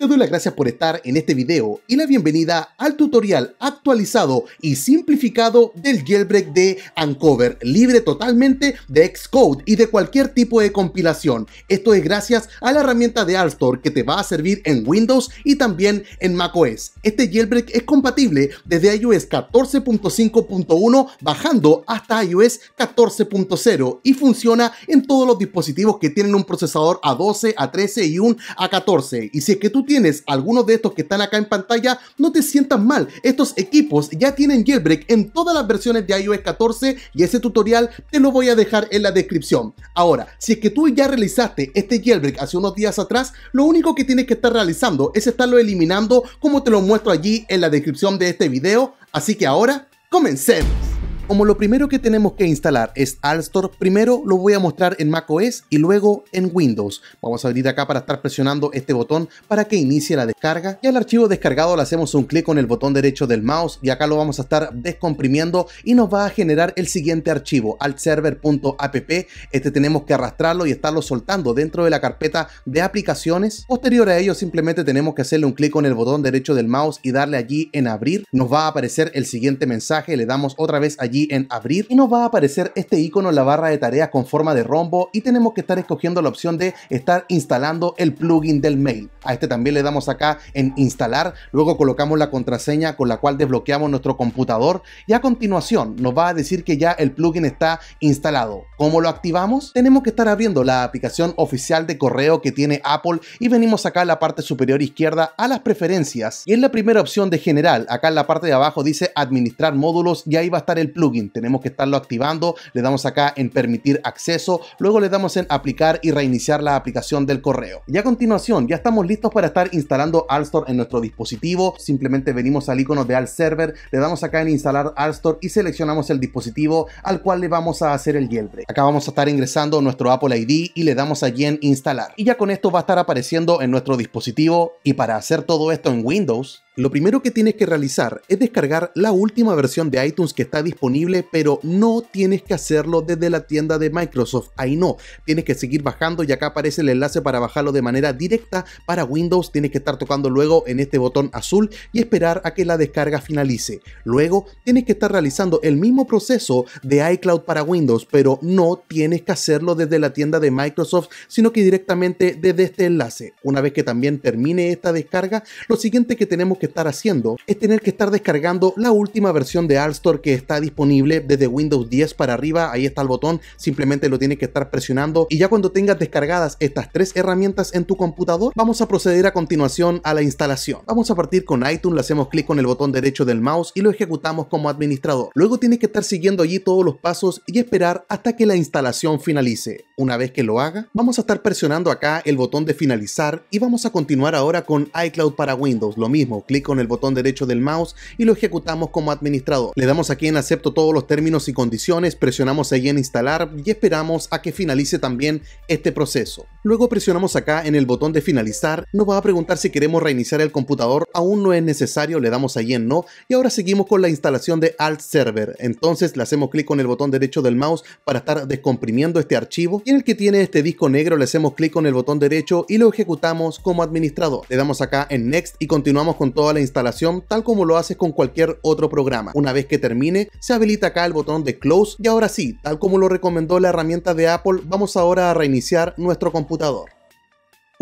te doy las gracias por estar en este video y la bienvenida al tutorial actualizado y simplificado del jailbreak de Uncover, libre totalmente de Xcode y de cualquier tipo de compilación. Esto es gracias a la herramienta de Alstore que te va a servir en Windows y también en macOS. Este jailbreak es compatible desde iOS 14.5.1 bajando hasta iOS 14.0 y funciona en todos los dispositivos que tienen un procesador A12, A13 y un A14. Y si es que tú tienes algunos de estos que están acá en pantalla, no te sientas mal. Estos equipos ya tienen jailbreak en todas las versiones de iOS 14 y ese tutorial te lo voy a dejar en la descripción. Ahora, si es que tú ya realizaste este jailbreak hace unos días atrás, lo único que tienes que estar realizando es estarlo eliminando como te lo muestro allí en la descripción de este video. Así que ahora, comencemos como lo primero que tenemos que instalar es Alstor, primero lo voy a mostrar en macOS y luego en Windows. Vamos a abrir acá para estar presionando este botón para que inicie la descarga. Y al archivo descargado le hacemos un clic con el botón derecho del mouse y acá lo vamos a estar descomprimiendo y nos va a generar el siguiente archivo, altserver.app. Este tenemos que arrastrarlo y estarlo soltando dentro de la carpeta de aplicaciones. Posterior a ello simplemente tenemos que hacerle un clic con el botón derecho del mouse y darle allí en abrir. Nos va a aparecer el siguiente mensaje, le damos otra vez allí en abrir y nos va a aparecer este icono en la barra de tareas con forma de rombo y tenemos que estar escogiendo la opción de estar instalando el plugin del mail. A este también le damos acá en instalar, luego colocamos la contraseña con la cual desbloqueamos nuestro computador y a continuación nos va a decir que ya el plugin está instalado. ¿Cómo lo activamos? Tenemos que estar abriendo la aplicación oficial de correo que tiene Apple y venimos acá a la parte superior izquierda a las preferencias y en la primera opción de general, acá en la parte de abajo dice administrar módulos y ahí va a estar el plugin tenemos que estarlo activando, le damos acá en permitir acceso, luego le damos en aplicar y reiniciar la aplicación del correo. Y a continuación, ya estamos listos para estar instalando Store en nuestro dispositivo. Simplemente venimos al icono de Server le damos acá en instalar store y seleccionamos el dispositivo al cual le vamos a hacer el jailbreak. Acá vamos a estar ingresando nuestro Apple ID y le damos allí en instalar. Y ya con esto va a estar apareciendo en nuestro dispositivo y para hacer todo esto en Windows, lo primero que tienes que realizar es descargar la última versión de iTunes que está disponible, pero no tienes que hacerlo desde la tienda de Microsoft. Ahí no, tienes que seguir bajando y acá aparece el enlace para bajarlo de manera directa para Windows. Tienes que estar tocando luego en este botón azul y esperar a que la descarga finalice. Luego tienes que estar realizando el mismo proceso de iCloud para Windows, pero no tienes que hacerlo desde la tienda de Microsoft, sino que directamente desde este enlace. Una vez que también termine esta descarga, lo siguiente que tenemos que estar haciendo es tener que estar descargando la última versión de Store que está disponible desde Windows 10 para arriba. Ahí está el botón, simplemente lo tienes que estar presionando. Y ya cuando tengas descargadas estas tres herramientas en tu computador, vamos a proceder a continuación a la instalación. Vamos a partir con iTunes, le hacemos clic con el botón derecho del mouse y lo ejecutamos como administrador. Luego tienes que estar siguiendo allí todos los pasos y esperar hasta que la instalación finalice. Una vez que lo haga, vamos a estar presionando acá el botón de finalizar y vamos a continuar ahora con iCloud para Windows. Lo mismo, clic con el botón derecho del mouse y lo ejecutamos como administrador. Le damos aquí en acepto todos los términos y condiciones, presionamos ahí en instalar y esperamos a que finalice también este proceso. Luego presionamos acá en el botón de finalizar, nos va a preguntar si queremos reiniciar el computador, aún no es necesario, le damos ahí en no y ahora seguimos con la instalación de Alt Server. Entonces le hacemos clic con el botón derecho del mouse para estar descomprimiendo este archivo y en el que tiene este disco negro le hacemos clic con el botón derecho y lo ejecutamos como administrador. Le damos acá en Next y continuamos con todo toda la instalación tal como lo haces con cualquier otro programa. Una vez que termine, se habilita acá el botón de Close y ahora sí, tal como lo recomendó la herramienta de Apple, vamos ahora a reiniciar nuestro computador.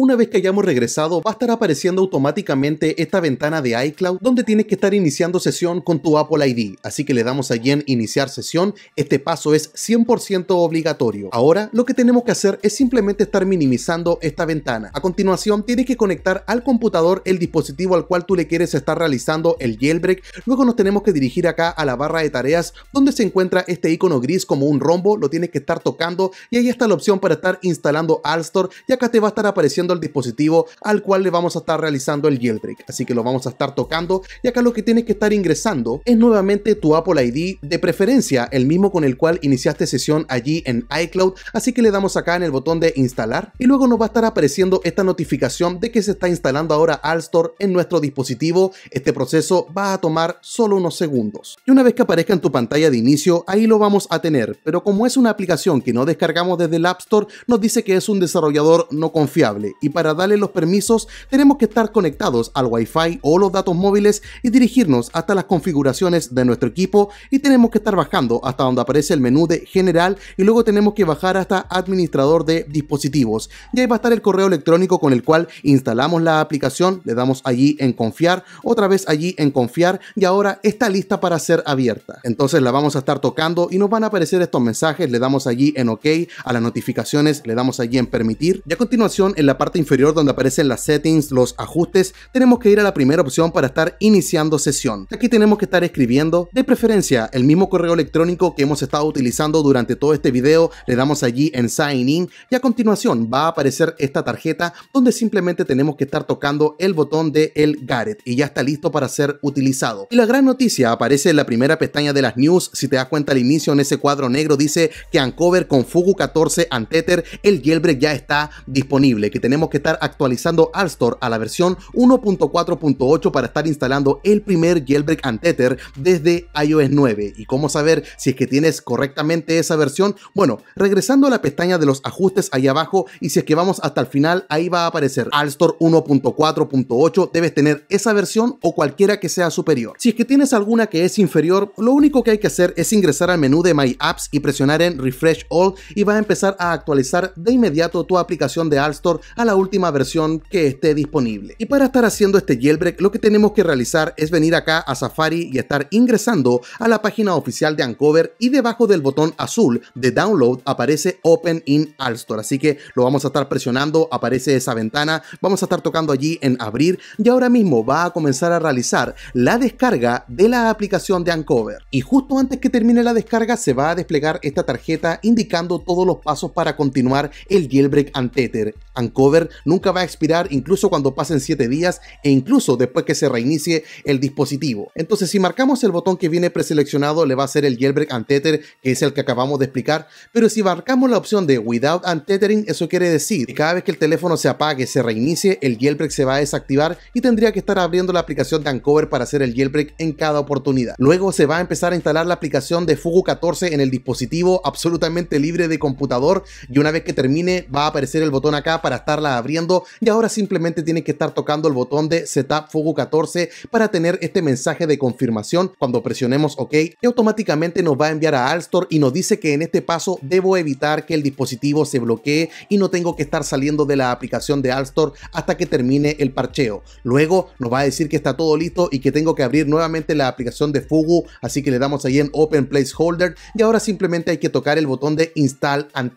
Una vez que hayamos regresado, va a estar apareciendo automáticamente esta ventana de iCloud donde tienes que estar iniciando sesión con tu Apple ID. Así que le damos allí en iniciar sesión. Este paso es 100% obligatorio. Ahora lo que tenemos que hacer es simplemente estar minimizando esta ventana. A continuación tienes que conectar al computador el dispositivo al cual tú le quieres estar realizando el jailbreak. Luego nos tenemos que dirigir acá a la barra de tareas donde se encuentra este icono gris como un rombo. Lo tienes que estar tocando y ahí está la opción para estar instalando Store. y acá te va a estar apareciendo el dispositivo al cual le vamos a estar realizando el jailbreak. Así que lo vamos a estar tocando y acá lo que tienes que estar ingresando es nuevamente tu Apple ID, de preferencia el mismo con el cual iniciaste sesión allí en iCloud. Así que le damos acá en el botón de instalar y luego nos va a estar apareciendo esta notificación de que se está instalando ahora Store en nuestro dispositivo. Este proceso va a tomar solo unos segundos. Y una vez que aparezca en tu pantalla de inicio, ahí lo vamos a tener, pero como es una aplicación que no descargamos desde el App Store, nos dice que es un desarrollador no confiable y para darle los permisos tenemos que estar conectados al Wi-Fi o los datos móviles y dirigirnos hasta las configuraciones de nuestro equipo y tenemos que estar bajando hasta donde aparece el menú de general y luego tenemos que bajar hasta administrador de dispositivos y ahí va a estar el correo electrónico con el cual instalamos la aplicación, le damos allí en confiar, otra vez allí en confiar y ahora está lista para ser abierta. Entonces la vamos a estar tocando y nos van a aparecer estos mensajes, le damos allí en ok, a las notificaciones le damos allí en permitir y a continuación en la parte inferior donde aparecen las settings, los ajustes, tenemos que ir a la primera opción para estar iniciando sesión. Aquí tenemos que estar escribiendo, de preferencia, el mismo correo electrónico que hemos estado utilizando durante todo este video, le damos allí en Sign In y a continuación va a aparecer esta tarjeta donde simplemente tenemos que estar tocando el botón de el Garrett y ya está listo para ser utilizado. Y la gran noticia aparece en la primera pestaña de las news, si te das cuenta al inicio en ese cuadro negro dice que ancover con Fugu 14 anteter el jailbreak ya está disponible, que tenemos que estar actualizando Store a la versión 1.4.8 para estar instalando el primer jailbreak Antether desde iOS 9. ¿Y cómo saber si es que tienes correctamente esa versión? Bueno, regresando a la pestaña de los ajustes ahí abajo y si es que vamos hasta el final, ahí va a aparecer Store 1.4.8, debes tener esa versión o cualquiera que sea superior. Si es que tienes alguna que es inferior, lo único que hay que hacer es ingresar al menú de My Apps y presionar en Refresh All y va a empezar a actualizar de inmediato tu aplicación de Alstor a la última versión que esté disponible. Y para estar haciendo este jailbreak, lo que tenemos que realizar es venir acá a Safari y estar ingresando a la página oficial de Ancover y debajo del botón azul de download aparece Open in Store. Así que lo vamos a estar presionando, aparece esa ventana, vamos a estar tocando allí en abrir y ahora mismo va a comenzar a realizar la descarga de la aplicación de Uncover. Y justo antes que termine la descarga se va a desplegar esta tarjeta indicando todos los pasos para continuar el jailbreak anteter Uncover nunca va a expirar incluso cuando pasen 7 días e incluso después que se reinicie el dispositivo. Entonces si marcamos el botón que viene preseleccionado le va a ser el jailbreak untether que es el que acabamos de explicar, pero si marcamos la opción de without untethering eso quiere decir que cada vez que el teléfono se apague, se reinicie, el jailbreak se va a desactivar y tendría que estar abriendo la aplicación de Uncover para hacer el jailbreak en cada oportunidad. Luego se va a empezar a instalar la aplicación de Fugu 14 en el dispositivo absolutamente libre de computador y una vez que termine va a aparecer el botón acá para para estarla abriendo y ahora simplemente tienen que estar tocando el botón de Setup Fugu 14 para tener este mensaje de confirmación cuando presionemos OK y automáticamente nos va a enviar a Alstor y nos dice que en este paso debo evitar que el dispositivo se bloquee y no tengo que estar saliendo de la aplicación de Alstor hasta que termine el parcheo. Luego nos va a decir que está todo listo y que tengo que abrir nuevamente la aplicación de Fugu, así que le damos ahí en Open Placeholder y ahora simplemente hay que tocar el botón de Install and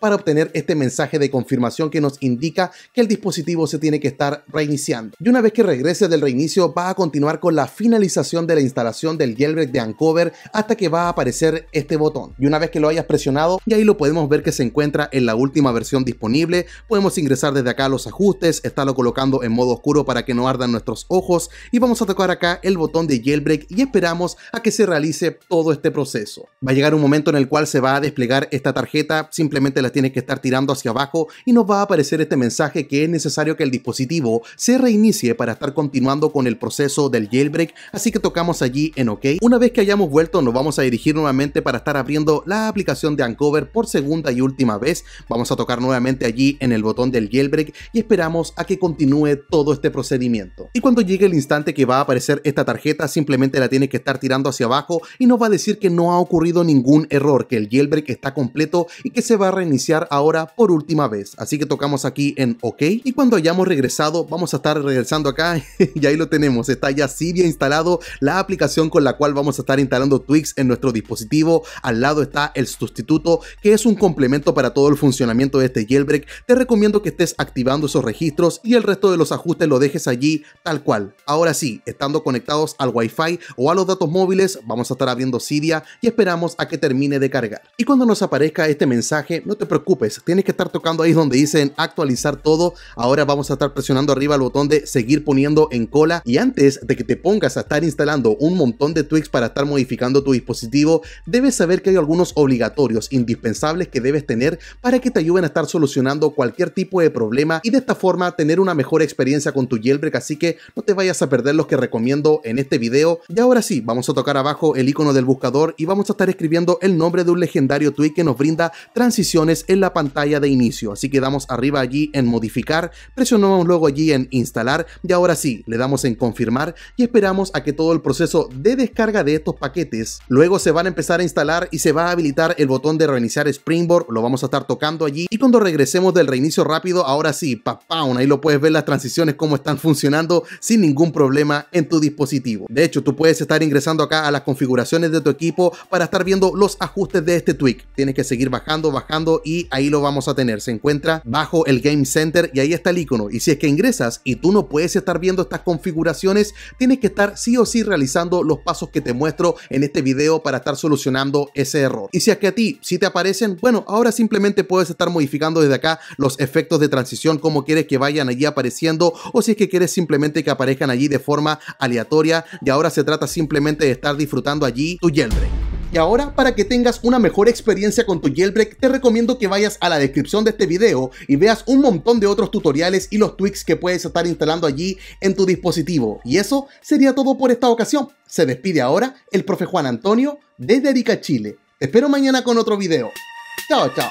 para obtener este mensaje de confirmación que nos indica que el dispositivo se tiene que estar reiniciando. Y una vez que regrese del reinicio va a continuar con la finalización de la instalación del jailbreak de Ancover hasta que va a aparecer este botón. Y una vez que lo hayas presionado, y ahí lo podemos ver que se encuentra en la última versión disponible, podemos ingresar desde acá a los ajustes, estarlo colocando en modo oscuro para que no ardan nuestros ojos y vamos a tocar acá el botón de jailbreak y esperamos a que se realice todo este proceso. Va a llegar un momento en el cual se va a desplegar esta tarjeta, simplemente la tienes que estar tirando hacia abajo y nos va a aparecer ser este mensaje que es necesario que el dispositivo se reinicie para estar continuando con el proceso del jailbreak, así que tocamos allí en OK. Una vez que hayamos vuelto nos vamos a dirigir nuevamente para estar abriendo la aplicación de Uncover por segunda y última vez. Vamos a tocar nuevamente allí en el botón del jailbreak y esperamos a que continúe todo este procedimiento. Y cuando llegue el instante que va a aparecer esta tarjeta, simplemente la tiene que estar tirando hacia abajo y nos va a decir que no ha ocurrido ningún error, que el jailbreak está completo y que se va a reiniciar ahora por última vez. Así que tocamos tocamos aquí en OK. Y cuando hayamos regresado, vamos a estar regresando acá y ahí lo tenemos. Está ya Cydia instalado, la aplicación con la cual vamos a estar instalando Twix en nuestro dispositivo. Al lado está el sustituto, que es un complemento para todo el funcionamiento de este jailbreak. Te recomiendo que estés activando esos registros y el resto de los ajustes lo dejes allí tal cual. Ahora sí, estando conectados al Wi-Fi o a los datos móviles, vamos a estar abriendo Cydia y esperamos a que termine de cargar. Y cuando nos aparezca este mensaje, no te preocupes, tienes que estar tocando ahí donde dicen actualizar todo. Ahora vamos a estar presionando arriba el botón de seguir poniendo en cola y antes de que te pongas a estar instalando un montón de tweaks para estar modificando tu dispositivo, debes saber que hay algunos obligatorios indispensables que debes tener para que te ayuden a estar solucionando cualquier tipo de problema y de esta forma tener una mejor experiencia con tu jailbreak, así que no te vayas a perder los que recomiendo en este video. Y ahora sí, vamos a tocar abajo el icono del buscador y vamos a estar escribiendo el nombre de un legendario tweak que nos brinda transiciones en la pantalla de inicio, así que damos a arriba allí en modificar, presionamos luego allí en instalar y ahora sí, le damos en confirmar y esperamos a que todo el proceso de descarga de estos paquetes. Luego se van a empezar a instalar y se va a habilitar el botón de reiniciar Springboard, lo vamos a estar tocando allí y cuando regresemos del reinicio rápido, ahora sí, una ahí lo puedes ver las transiciones como están funcionando sin ningún problema en tu dispositivo. De hecho, tú puedes estar ingresando acá a las configuraciones de tu equipo para estar viendo los ajustes de este tweak. Tienes que seguir bajando, bajando y ahí lo vamos a tener. Se encuentra bajo el Game Center y ahí está el icono. Y si es que ingresas y tú no puedes estar viendo estas configuraciones, tienes que estar sí o sí realizando los pasos que te muestro en este video para estar solucionando ese error. Y si es que a ti si te aparecen, bueno, ahora simplemente puedes estar modificando desde acá los efectos de transición como quieres que vayan allí apareciendo o si es que quieres simplemente que aparezcan allí de forma aleatoria y ahora se trata simplemente de estar disfrutando allí tu jailbreak. Y ahora, para que tengas una mejor experiencia con tu jailbreak, te recomiendo que vayas a la descripción de este video y veas un montón de otros tutoriales y los tweaks que puedes estar instalando allí en tu dispositivo. Y eso sería todo por esta ocasión. Se despide ahora el profe Juan Antonio desde Arica, Chile. Te espero mañana con otro video. Chao, chao.